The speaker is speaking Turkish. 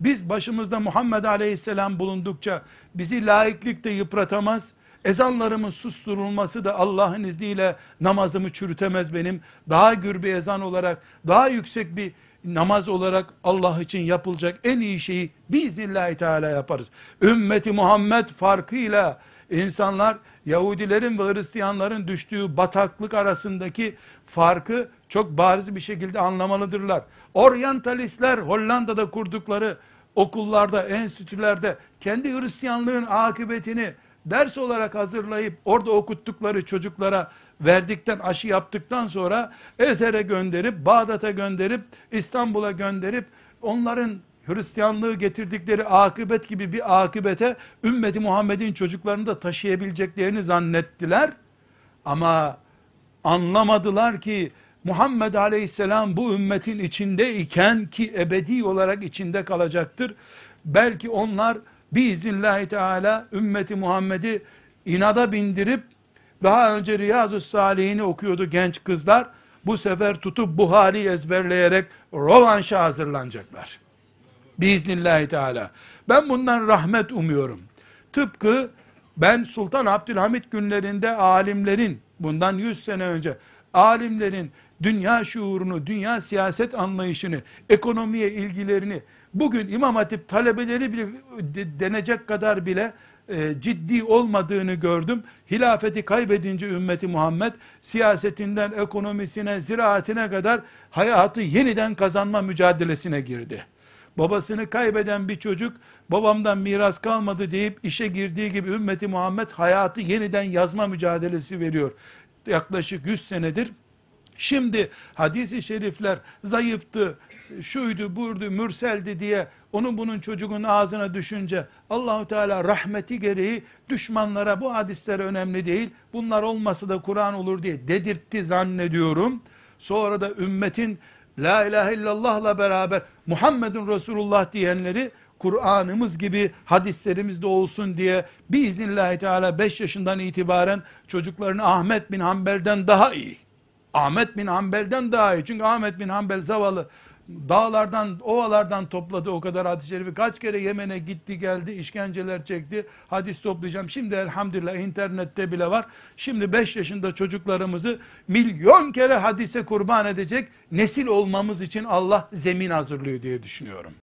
Biz başımızda Muhammed Aleyhisselam bulundukça bizi laiklikte yıpratamaz. Ezanlarımın susturulması da Allah'ın izniyle namazımı çürütemez benim. Daha gür bir ezan olarak, daha yüksek bir namaz olarak Allah için yapılacak en iyi şeyi biz biiznillahü teala yaparız. Ümmeti Muhammed farkıyla insanlar Yahudilerin ve Hristiyanların düştüğü bataklık arasındaki farkı çok bariz bir şekilde anlamalıdırlar. Oryantalistler Hollanda'da kurdukları okullarda, enstitülerde kendi Hristiyanlığın akıbetini ders olarak hazırlayıp orada okuttukları çocuklara verdikten aşı yaptıktan sonra Ezere gönderip Bağdat'a gönderip İstanbul'a gönderip onların Hristiyanlığı getirdikleri akıbet gibi bir akıbete ümmeti Muhammed'in çocuklarını da taşıyabileceklerini zannettiler. Ama anlamadılar ki Muhammed aleyhisselam bu ümmetin içinde iken ki ebedi olarak içinde kalacaktır. Belki onlar biiznillahü teala ümmeti Muhammed'i inada bindirip daha önce Riyazu Salihini okuyordu genç kızlar. Bu sefer tutup Buhari ezberleyerek rovanşa hazırlanacaklar. Biiznillahü Teala. Ben bundan rahmet umuyorum. Tıpkı ben Sultan Abdülhamit günlerinde alimlerin, bundan 100 sene önce alimlerin dünya şuurunu, dünya siyaset anlayışını, ekonomiye ilgilerini, bugün İmam Hatip talebeleri bile denecek kadar bile e, ciddi olmadığını gördüm. Hilafeti kaybedince ümmeti Muhammed siyasetinden ekonomisine, ziraatine kadar hayatı yeniden kazanma mücadelesine girdi. Babasını kaybeden bir çocuk babamdan miras kalmadı deyip işe girdiği gibi ümmeti Muhammed hayatı yeniden yazma mücadelesi veriyor. Yaklaşık 100 senedir. Şimdi hadisi şerifler zayıftı, şuydu, burdu, mürseldi diye onun bunun çocuğun ağzına düşünce Allahu Teala rahmeti gereği düşmanlara bu hadisler önemli değil. Bunlar olmasa da Kur'an olur diye dedirtti zannediyorum. Sonra da ümmetin La ilahe illallahla beraber Muhammedun Resulullah diyenleri Kur'an'ımız gibi hadislerimizde olsun diye biiznillahü teala 5 yaşından itibaren çocuklarını Ahmet bin Hanbel'den daha iyi. Ahmet bin Hanbel'den daha iyi. Çünkü Ahmet bin Hanbel zavallı dağlardan, ovalardan topladı o kadar hadis-i şerifi. Kaç kere Yemen'e gitti geldi, işkenceler çekti. Hadis toplayacağım. Şimdi elhamdülillah internette bile var. Şimdi 5 yaşında çocuklarımızı milyon kere hadise kurban edecek nesil olmamız için Allah zemin hazırlıyor diye düşünüyorum.